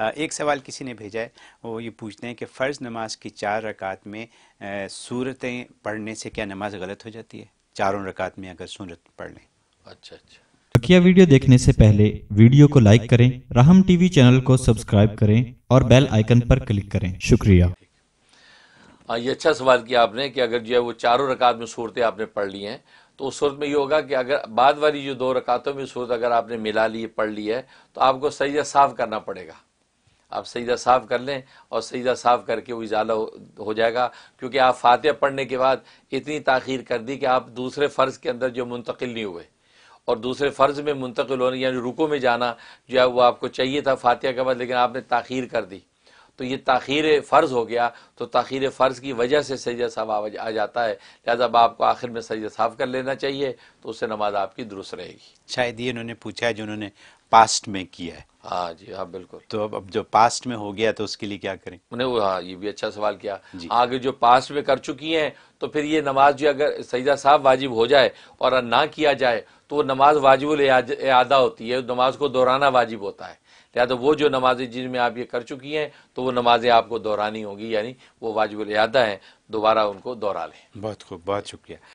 एक सवाल किसी ने भेजा है वो ये पूछते हैं कि फ़र्ज़ नमाज की चार रकात में सूरतें पढ़ने से क्या नमाज गलत हो जाती है चारों रकात में अगर सूरत पढ़ लें अच्छा अच्छा तो किया वीडियो देखने से पहले वीडियो को लाइक करें राहम टीवी चैनल को सब्सक्राइब करें और बेल आइकन पर क्लिक करें शुक्रिया आ, हाँ, ये अच्छा सवाल किया आपने कि अगर जो है वो चारों रकात में सूरतें आपने पढ़ ली हैं तो उस सूरत में ये होगा कि अगर बाद वाली जो दो रकातों में सूरत अगर आपने मिला ली पढ़ ली है तो आपको सही साफ करना पड़ेगा आप सजदा साफ़ कर लें और सजदा साफ़ करके वो इजाला हो जाएगा क्योंकि आप फातह पढ़ने के बाद इतनी ताखीर कर दी कि आप दूसरे फ़र्ज़ के अंदर जो मुंतकिल नहीं हुए और दूसरे फ़र्ज़ में मुंतकिल होने यानी रुको में जाना जो है वो आपको चाहिए था फातिहा के बाद लेकिन आपने ताखीर कर दी तो ये तखीर फ़र्ज़ हो गया तो तखीर फ़र्ज़ की वजह से सैद साहब आ जाता है लिहाजा आपको आखिर में सैद साहब कर लेना चाहिए तो उससे नमाज आपकी दुरुस्त रहेगी शायद ये उन्होंने पूछा है जो उन्होंने पास्ट में किया है हाँ जी हाँ बिल्कुल तो अब अब जो पास्ट में हो गया तो उसके लिए क्या करें उन्हें हाँ ये भी अच्छा सवाल किया आगे जो पास्ट में कर चुकी हैं तो फिर ये नमाज जो अगर सैदा साहब वाजिब हो जाए और ना किया जाए तो नमाज वाजिबुल अदा होती है नमाज को दोहराना वाजिब होता है लिहाजा तो वो जो नमाजें जिनमें आप ये कर चुकी हैं तो वो नमाजें आपको दोहरानी होगी यानी वो वाजिबुल अदा हैं दोबारा उनको दोहरा लें बहुत खूब बहुत शुक्रिया